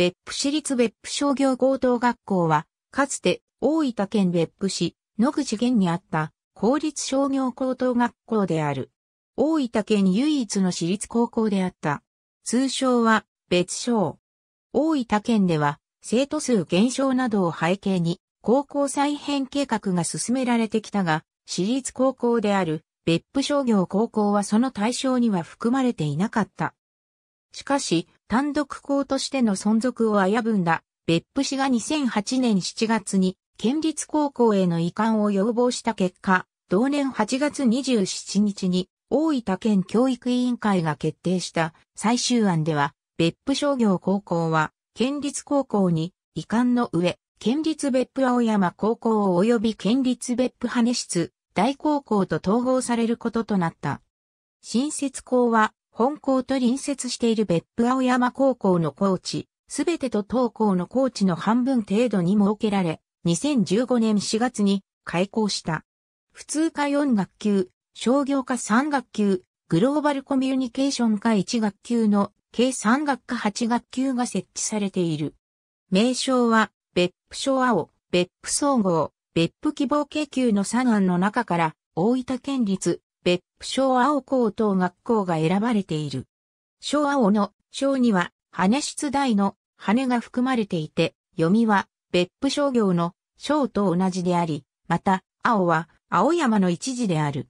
別府市立別府商業高等学校は、かつて大分県別府市野口県にあった公立商業高等学校である。大分県唯一の私立高校であった。通称は別称。大分県では生徒数減少などを背景に高校再編計画が進められてきたが、私立高校である別府商業高校はその対象には含まれていなかった。しかし、単独校としての存続を危ぶんだ、別府市が2008年7月に県立高校への移管を要望した結果、同年8月27日に大分県教育委員会が決定した最終案では、別府商業高校は県立高校に移管の上、県立別府青山高校及び県立別府羽根室大高校と統合されることとなった。新設校は本校と隣接している別府青山高校のコーチ、すべてと当校のコーチの半分程度に設けられ、2015年4月に開校した。普通科4学級、商業科3学級、グローバルコミュニケーション科1学級の計3学科8学級が設置されている。名称は、別府小青、別府総合、別府希望研究の3案の中から、大分県立別府小青高等学校が選ばれている。小青の小には羽出題の羽が含まれていて、読みは別府商業の小と同じであり、また青は青山の一時である。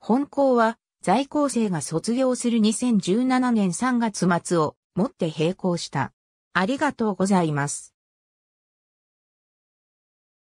本校は在校生が卒業する2017年3月末をもって閉校した。ありがとうございます。